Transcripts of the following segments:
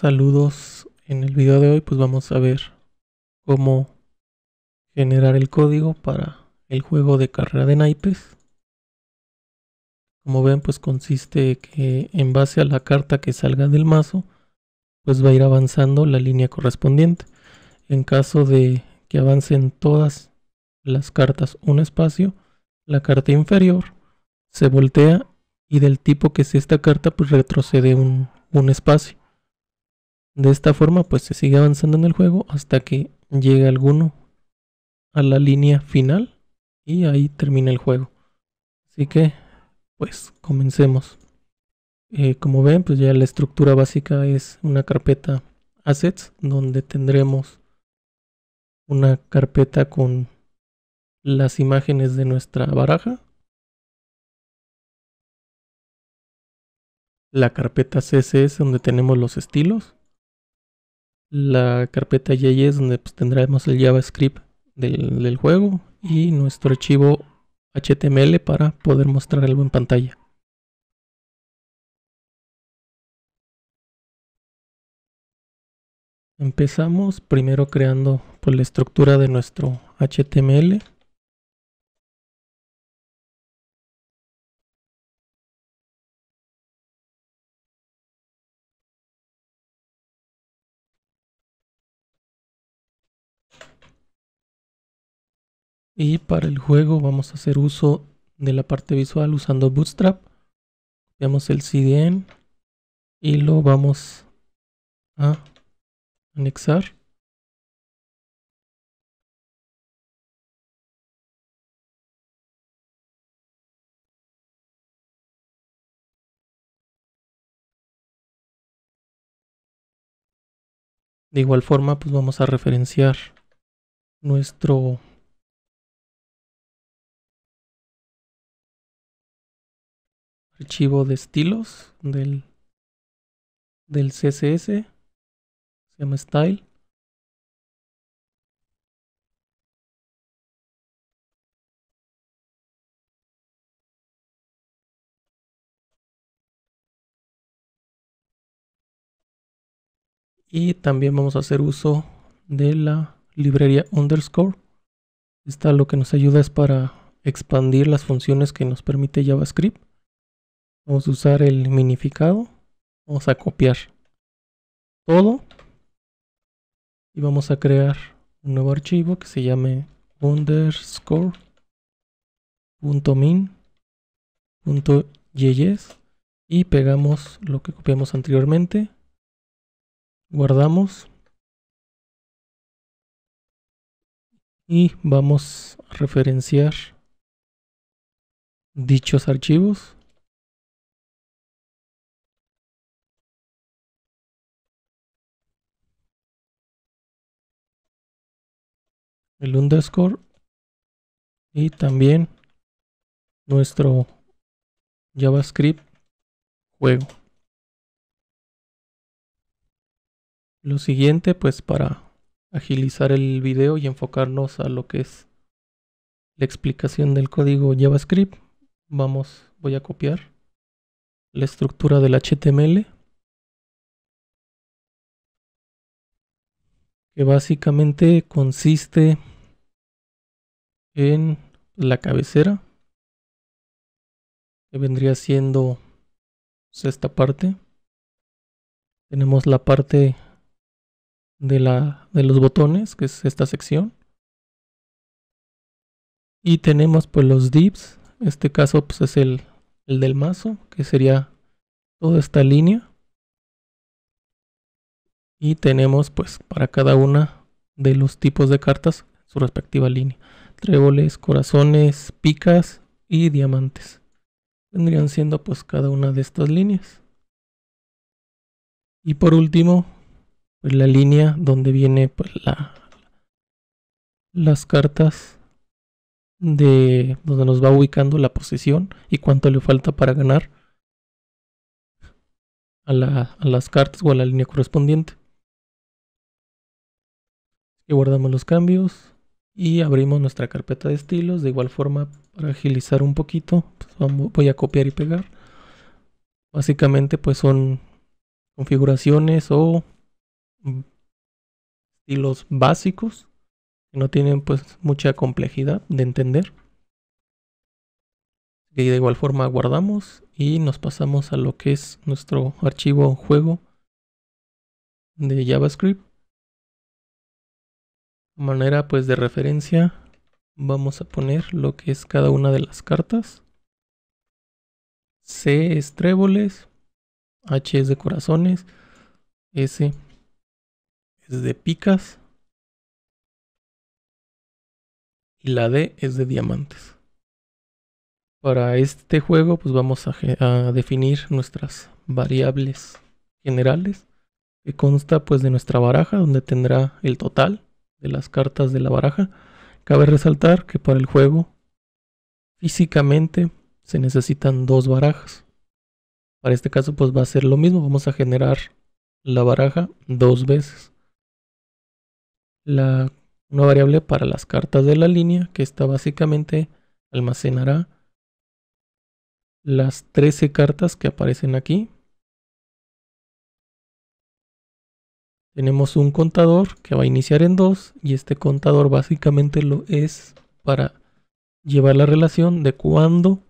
Saludos, en el video de hoy pues vamos a ver cómo generar el código para el juego de carrera de naipes. Como ven pues consiste que en base a la carta que salga del mazo pues va a ir avanzando la línea correspondiente. En caso de que avancen todas las cartas un espacio, la carta inferior se voltea y del tipo que es esta carta pues retrocede un espacio. De esta forma, pues se sigue avanzando en el juego hasta que llegue alguno a la línea final y ahí termina el juego. Así que, pues comencemos. Eh, como ven, pues ya la estructura básica es una carpeta assets donde tendremos una carpeta con las imágenes de nuestra baraja. La carpeta CSS donde tenemos los estilos la carpeta .js donde pues, tendremos el JavaScript del, del juego y nuestro archivo HTML para poder mostrar algo en pantalla. Empezamos primero creando pues, la estructura de nuestro HTML. Y para el juego vamos a hacer uso de la parte visual usando Bootstrap. Copiamos el CDN y lo vamos a anexar. De igual forma, pues vamos a referenciar nuestro archivo de estilos del, del CSS, se llama style. y también vamos a hacer uso de la librería underscore esta lo que nos ayuda es para expandir las funciones que nos permite javascript Vamos a usar el minificado. Vamos a copiar todo. Y vamos a crear un nuevo archivo que se llame underscore.min.js y pegamos lo que copiamos anteriormente. Guardamos. Y vamos a referenciar dichos archivos el underscore y también nuestro JavaScript juego. Lo siguiente, pues para agilizar el video y enfocarnos a lo que es la explicación del código JavaScript, vamos, voy a copiar la estructura del HTML que básicamente consiste en la cabecera, que vendría siendo pues, esta parte. Tenemos la parte de, la, de los botones, que es esta sección. Y tenemos pues los dips, este caso pues es el del mazo, que sería toda esta línea y tenemos pues para cada una de los tipos de cartas su respectiva línea. Tréboles, corazones, picas y diamantes. Vendrían siendo pues cada una de estas líneas. Y por último, pues, la línea donde viene pues la, las cartas de donde nos va ubicando la posición y cuánto le falta para ganar a, a las cartas o a la línea correspondiente y guardamos los cambios y abrimos nuestra carpeta de estilos de igual forma para agilizar un poquito pues, voy a copiar y pegar básicamente pues son configuraciones o mm, estilos básicos que no tienen pues mucha complejidad de entender y de igual forma guardamos y nos pasamos a lo que es nuestro archivo juego de JavaScript manera pues de referencia vamos a poner lo que es cada una de las cartas. C es tréboles, H es de corazones, S es de picas y la D es de diamantes. Para este juego pues vamos a, a definir nuestras variables generales que consta pues de nuestra baraja donde tendrá el total de las cartas de la baraja. Cabe resaltar que para el juego físicamente se necesitan dos barajas. Para este caso pues va a ser lo mismo, vamos a generar la baraja dos veces. La, nueva variable para las cartas de la línea que está básicamente almacenará las 13 cartas que aparecen aquí Tenemos un contador que va a iniciar en 2 y este contador básicamente lo es para llevar la relación de cuando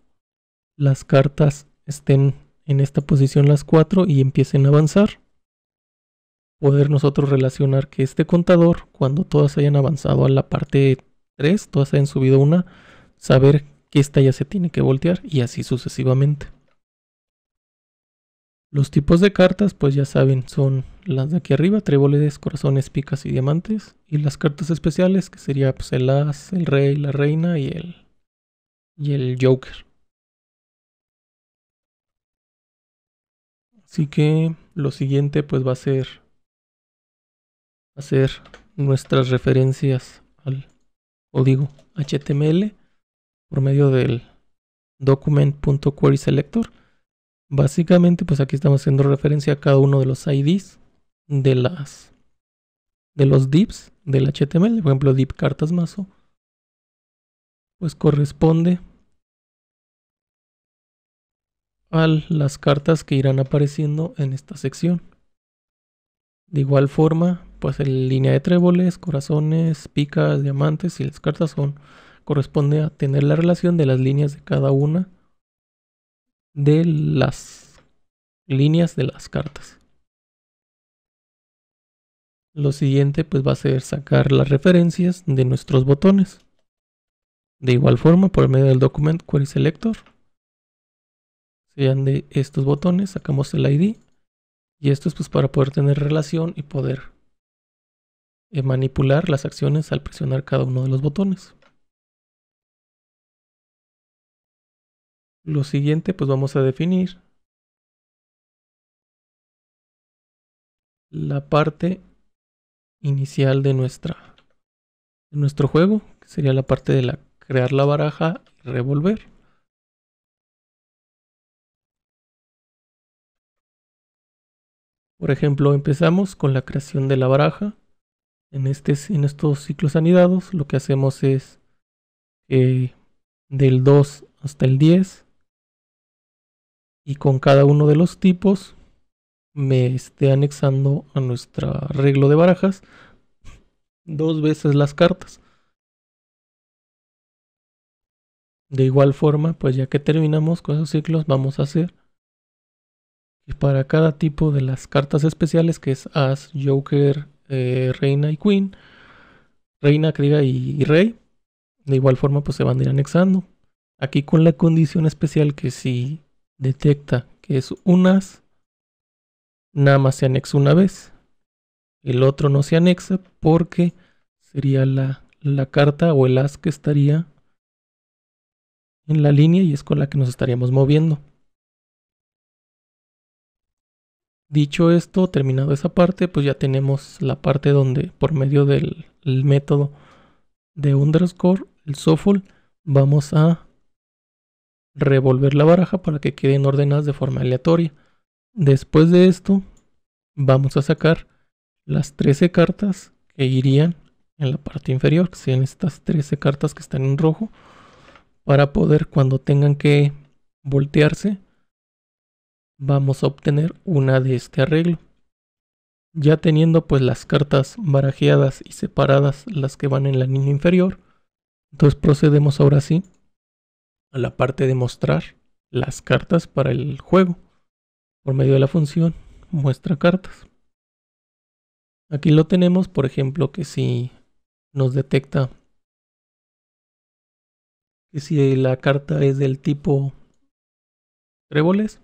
las cartas estén en esta posición las 4 y empiecen a avanzar. Poder nosotros relacionar que este contador, cuando todas hayan avanzado a la parte 3, todas hayan subido una, saber que esta ya se tiene que voltear y así sucesivamente. Los tipos de cartas, pues ya saben, son las de aquí arriba, tréboles, corazones, picas y diamantes. Y las cartas especiales, que sería pues, el as, el rey, la reina y el, y el joker. Así que lo siguiente pues va a ser, hacer nuestras referencias al código HTML por medio del document.querySelector. Básicamente, pues aquí estamos haciendo referencia a cada uno de los IDs de las de los dips del HTML, por ejemplo, DIP cartas mazo, pues corresponde a las cartas que irán apareciendo en esta sección. De igual forma, pues en línea de tréboles, corazones, picas, diamantes y las cartas son corresponde a tener la relación de las líneas de cada una de las líneas de las cartas. Lo siguiente pues va a ser sacar las referencias de nuestros botones. De igual forma, por medio del document query selector, sean de estos botones, sacamos el ID y esto es pues para poder tener relación y poder eh, manipular las acciones al presionar cada uno de los botones. Lo siguiente, pues vamos a definir la parte inicial de, nuestra, de nuestro juego, que sería la parte de la crear la baraja y revolver. Por ejemplo, empezamos con la creación de la baraja. En, este, en estos ciclos anidados lo que hacemos es eh, del 2 hasta el 10 y con cada uno de los tipos me esté anexando a nuestro arreglo de barajas dos veces las cartas. De igual forma, pues ya que terminamos con esos ciclos, vamos a hacer y para cada tipo de las cartas especiales, que es As, Joker, eh, Reina y Queen, Reina, cría y, y, Rey, de igual forma, pues se van a ir anexando. Aquí con la condición especial que si detecta que es as nada más se anexa una vez. El otro no se anexa porque sería la, la carta o el as que estaría en la línea y es con la que nos estaríamos moviendo. Dicho esto, terminado esa parte, pues ya tenemos la parte donde por medio del método de underscore, el software, vamos a revolver la baraja para que queden ordenadas de forma aleatoria. Después de esto, vamos a sacar las 13 cartas que irían en la parte inferior, que sean estas 13 cartas que están en rojo, para poder cuando tengan que voltearse, vamos a obtener una de este arreglo. Ya teniendo pues las cartas barajeadas y separadas las que van en la línea inferior, entonces procedemos ahora sí a la parte de mostrar las cartas para el juego por medio de la función muestra cartas. Aquí lo tenemos, por ejemplo, que si nos detecta que si la carta es del tipo tréboles,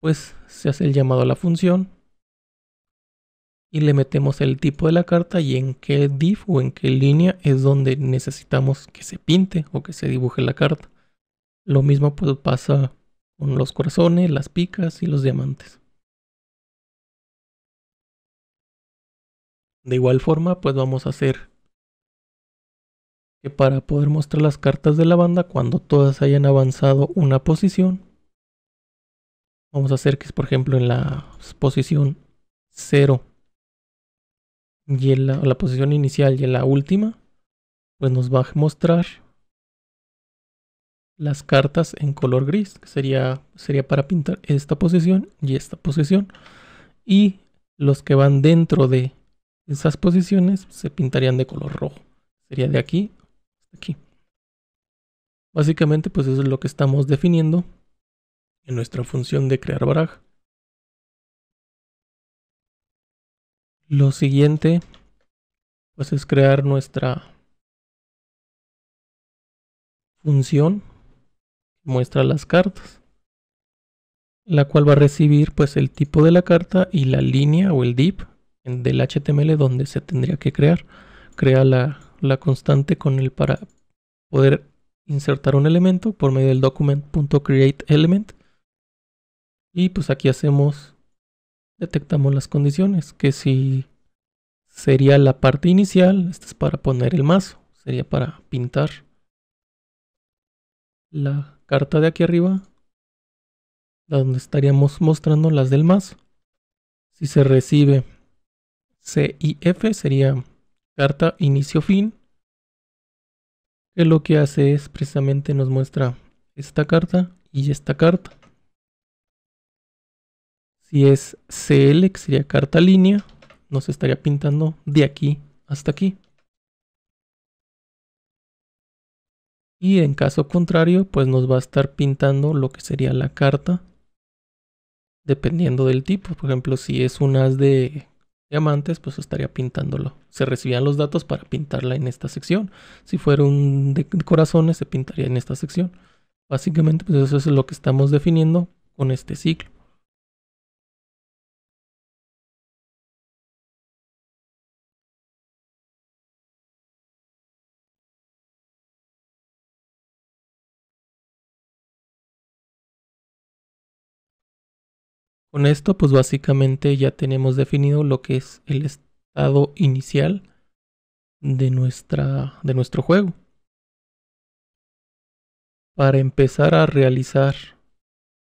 pues se hace el llamado a la función y le metemos el tipo de la carta y en qué div o en qué línea es donde necesitamos que se pinte o que se dibuje la carta. Lo mismo pues pasa con los corazones, las picas y los diamantes. De igual forma pues vamos a hacer que para poder mostrar las cartas de la banda cuando todas hayan avanzado una posición, vamos a hacer que es por ejemplo en la posición 0 y en la, posición inicial y en la última, pues nos va a mostrar las cartas en color gris, que sería, sería para pintar esta posición y esta posición. Y los que van dentro de esas posiciones se pintarían de color rojo. Sería de aquí hasta aquí. Básicamente, pues eso es lo que estamos definiendo en nuestra función de crear baraja. Lo siguiente, pues es crear nuestra función muestra las cartas la cual va a recibir pues el tipo de la carta y la línea o el div del HTML donde se tendría que crear crea la, la constante con el para poder insertar un elemento por medio del document.createElement y pues aquí hacemos detectamos las condiciones, que si sería la parte inicial, esta es para poner el mazo, sería para pintar la carta de aquí arriba, donde estaríamos mostrando las del mazo. Si se recibe C F sería carta inicio-fin, que lo que hace es precisamente nos muestra esta carta y esta carta. Si es CL, que sería carta línea, nos estaría pintando de aquí hasta aquí. Y en caso contrario, pues nos va a estar pintando lo que sería la carta, dependiendo del tipo. Por ejemplo, si es un as de diamantes, pues estaría pintándolo. Se recibían los datos para pintarla en esta sección. Si fuera un de corazones, se pintaría en esta sección. Básicamente, pues eso es lo que estamos definiendo con este ciclo. Con esto, pues básicamente ya tenemos definido lo que es el estado inicial de, nuestra, de nuestro juego. Para empezar a realizar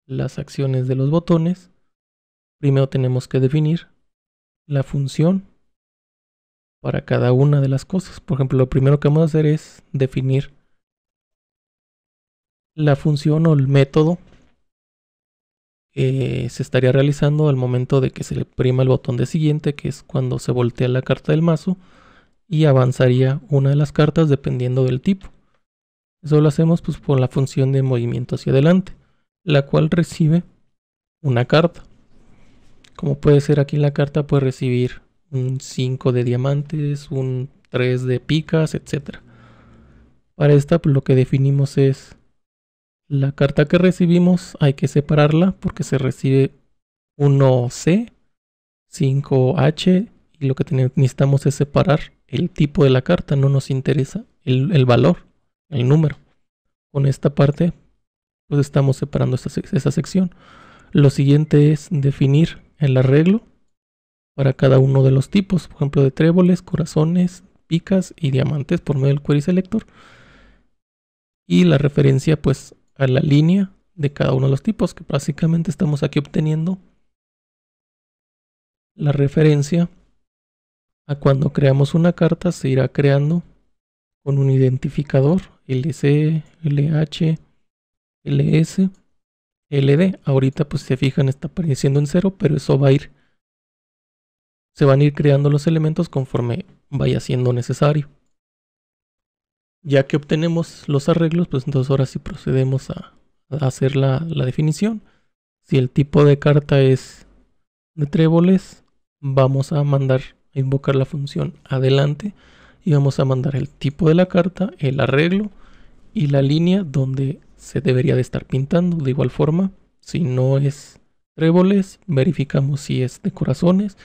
las acciones de los botones, primero tenemos que definir la función para cada una de las cosas. Por ejemplo, lo primero que vamos a hacer es definir la función o el método eh, se estaría realizando al momento de que se le prima el botón de siguiente, que es cuando se voltea la carta del mazo y avanzaría una de las cartas dependiendo del tipo. Eso lo hacemos pues, por la función de movimiento hacia adelante, la cual recibe una carta. Como puede ser aquí la carta puede recibir un 5 de diamantes, un 3 de picas, etc. Para esta pues, lo que definimos es la carta que recibimos hay que separarla porque se recibe 1C, 5H y lo que necesitamos es separar el tipo de la carta, no nos interesa el, valor, el número. Con esta parte pues estamos separando esta, sección. Lo siguiente es definir el arreglo para cada uno de los tipos, por ejemplo de tréboles, corazones, picas y diamantes por medio del query selector. Y la referencia pues a la línea de cada uno de los tipos, que básicamente estamos aquí obteniendo la referencia a cuando creamos una carta se irá creando con un identificador LC, LH, LS, LD. Ahorita pues se fijan está apareciendo en cero, pero eso va a ir, se van a ir creando los elementos conforme vaya siendo necesario ya que obtenemos los arreglos, pues entonces ahora sí procedemos a, hacer la, la, definición. Si el tipo de carta es de tréboles, vamos a mandar a invocar la función adelante y vamos a mandar el tipo de la carta, el arreglo y la línea donde se debería de estar pintando. De igual forma, si no es tréboles, verificamos si es de corazones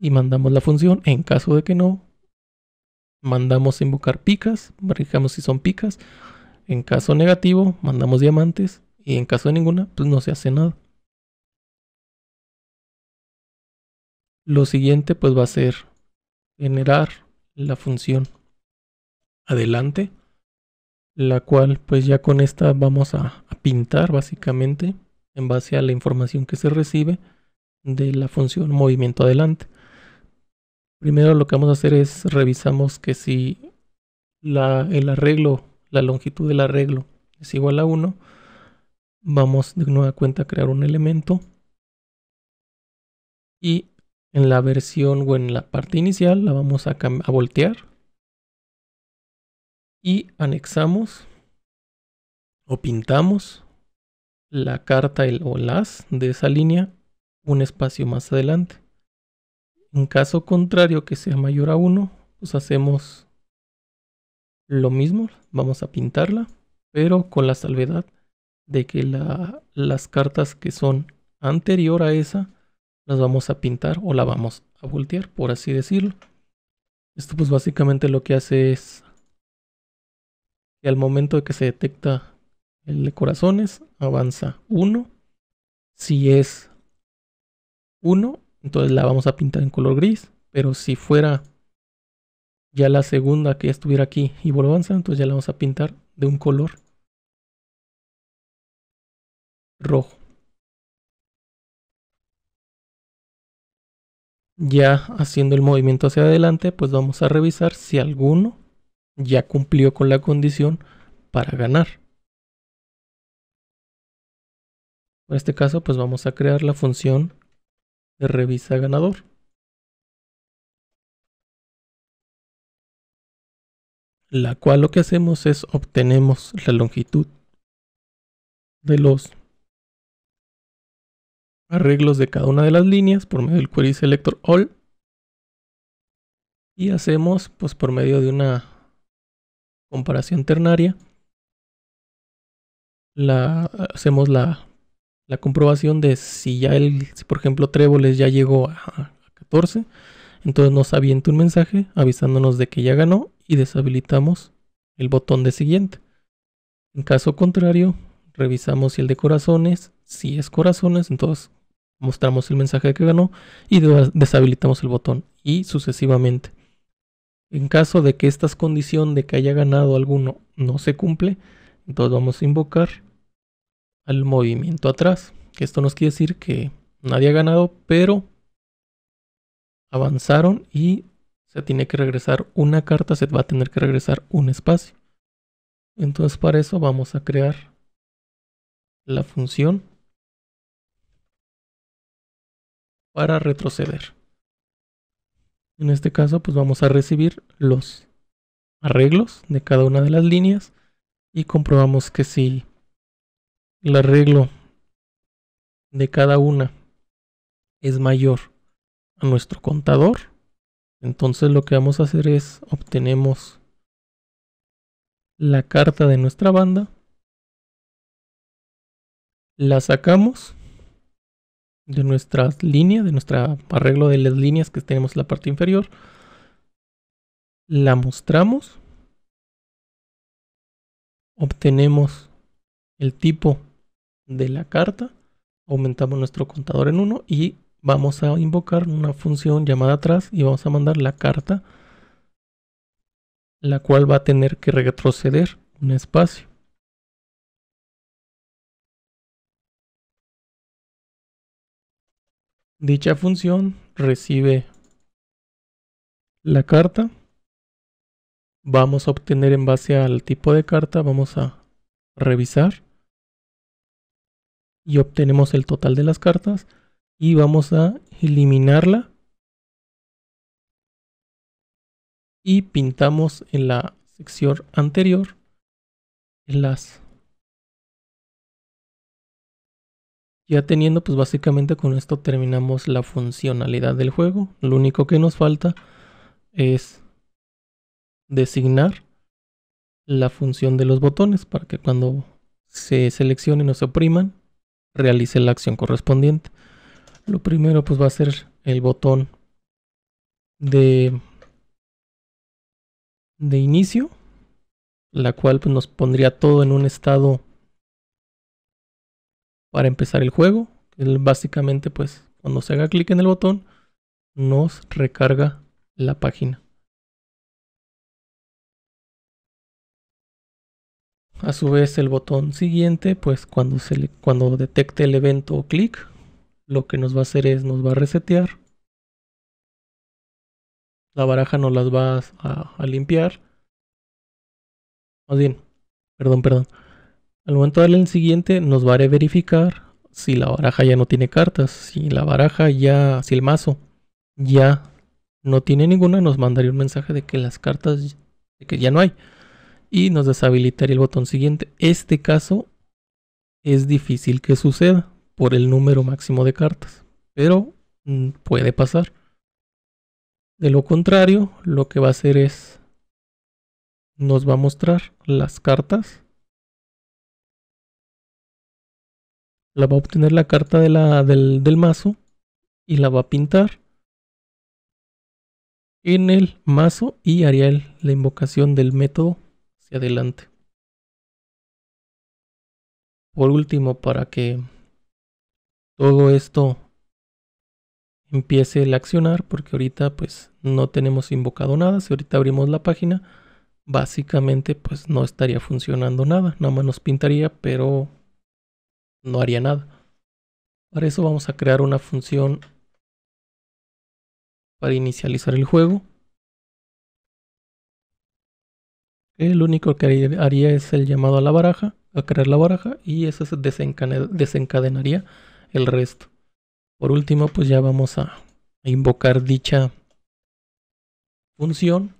y mandamos la función. En caso de que no, mandamos invocar picas, verificamos si son picas. En caso negativo, mandamos diamantes. Y en caso de ninguna, pues no se hace nada. Lo siguiente pues va a ser generar la función adelante. La cual pues ya con esta vamos a pintar básicamente en base a la información que se recibe de la función movimiento adelante. Primero lo que vamos a hacer es revisamos que si la, el arreglo, la longitud del arreglo es igual a 1, vamos de nueva cuenta a crear un elemento y en la versión o en la parte inicial la vamos a, voltear y anexamos o pintamos la carta el, o las de esa línea un espacio más adelante. En caso contrario que sea mayor a 1, pues hacemos lo mismo, vamos a pintarla, pero con la salvedad de que las cartas que son anterior a esa las vamos a pintar o la vamos a voltear, por así decirlo. Esto pues básicamente lo que hace es que al momento de que se detecta el de corazones, avanza 1. Si es 1, entonces la vamos a pintar en color gris. Pero si fuera ya la segunda que estuviera aquí y volvamos a entonces ya la vamos a pintar de un color rojo. Ya haciendo el movimiento hacia adelante, pues vamos a revisar si alguno ya cumplió con la condición para ganar. En este caso, pues vamos a crear la función de revisa ganador. La cual lo que hacemos es obtenemos la longitud de los arreglos de cada una de las líneas por medio del query selector all y hacemos pues por medio de una comparación ternaria la hacemos la la comprobación de si ya el, por ejemplo Tréboles ya llegó a, 14, entonces nos avienta un mensaje avisándonos de que ya ganó y deshabilitamos el botón de siguiente. En caso contrario, revisamos si el de corazones, si es corazones, entonces mostramos el mensaje que ganó y deshabilitamos el botón y sucesivamente. En caso de que esta condición de que haya ganado alguno no se cumple, entonces vamos a invocar al movimiento atrás. que Esto nos quiere decir que nadie ha ganado, pero avanzaron y se tiene que regresar una carta, se va a tener que regresar un espacio. Entonces para eso vamos a crear la función para retroceder. En este caso pues vamos a recibir los arreglos de cada una de las líneas y comprobamos que si el arreglo de cada una es mayor a nuestro contador, entonces lo que vamos a hacer es obtenemos la carta de nuestra banda, la sacamos de nuestra línea, de nuestro arreglo de las líneas que tenemos en la parte inferior, la mostramos, obtenemos el tipo de la carta, aumentamos nuestro contador en 1 y vamos a invocar una función llamada atrás y vamos a mandar la carta, la cual va a tener que retroceder un espacio. Dicha función recibe la carta. Vamos a obtener en base al tipo de carta, vamos a revisar y obtenemos el total de las cartas y vamos a eliminarla y pintamos en la sección anterior las ya teniendo pues básicamente con esto terminamos la funcionalidad del juego lo único que nos falta es designar la función de los botones para que cuando se seleccionen o se opriman realice la acción correspondiente. Lo primero pues va a ser el botón de, de inicio, la cual pues, nos pondría todo en un estado para empezar el juego. básicamente pues cuando se haga clic en el botón nos recarga la página. A su vez el botón siguiente, pues cuando, cuando detecte el evento o clic, lo que nos va a hacer es nos va a resetear. La baraja nos las va a, limpiar. Más bien, perdón, perdón. Al momento de darle el siguiente nos va a verificar si la baraja ya no tiene cartas, si la baraja ya, si el mazo ya no tiene ninguna, nos mandaría un mensaje de que las cartas, de que ya no hay y nos deshabilitaría el botón siguiente. Este caso es difícil que suceda por el número máximo de cartas, pero mm, puede pasar. De lo contrario, lo que va a hacer es nos va a mostrar las cartas. La va a obtener la carta del, mazo y la va a pintar en el mazo y haría la invocación del método hacia adelante. Por último, para que todo esto empiece a accionar, porque ahorita pues no tenemos invocado nada, si ahorita abrimos la página, básicamente pues no estaría funcionando nada, nada más nos pintaría, pero no haría nada. Para eso vamos a crear una función para inicializar el juego. El único que haría es el llamado a la baraja, a crear la baraja, y eso desencadenaría el resto. Por último, pues ya vamos a invocar dicha función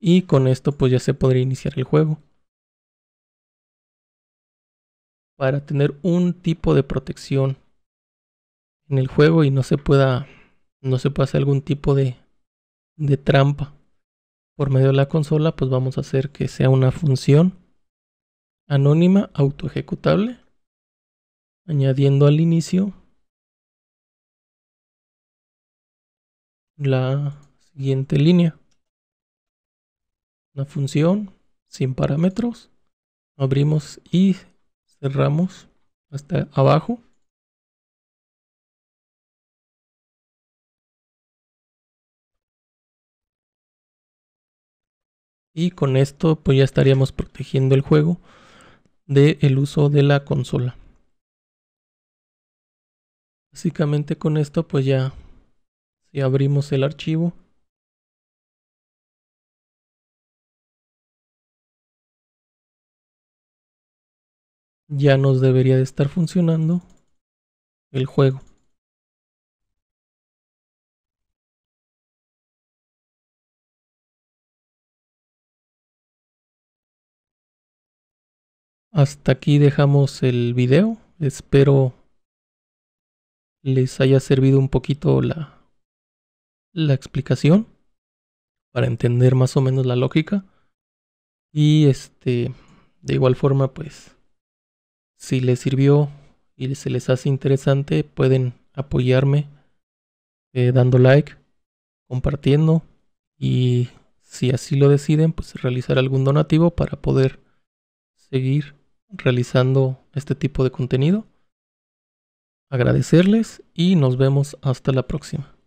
y con esto pues ya se podría iniciar el juego. Para tener un tipo de protección en el juego y no se pueda no se hacer algún tipo de trampa por medio de la consola, pues vamos a hacer que sea una función anónima auto ejecutable añadiendo al inicio la siguiente línea. Una función sin parámetros. Abrimos y cerramos hasta abajo. Y con esto pues ya estaríamos protegiendo el juego del el uso de la consola. Básicamente con esto pues ya si abrimos el archivo ya nos debería de estar funcionando el juego. Hasta aquí dejamos el video. Espero les haya servido un poquito la, explicación para entender más o menos la lógica. Y este, de igual forma, pues, si les sirvió y se les hace interesante, pueden apoyarme eh, dando like, compartiendo y si así lo deciden, pues realizar algún donativo para poder seguir realizando este tipo de contenido. Agradecerles y nos vemos hasta la próxima.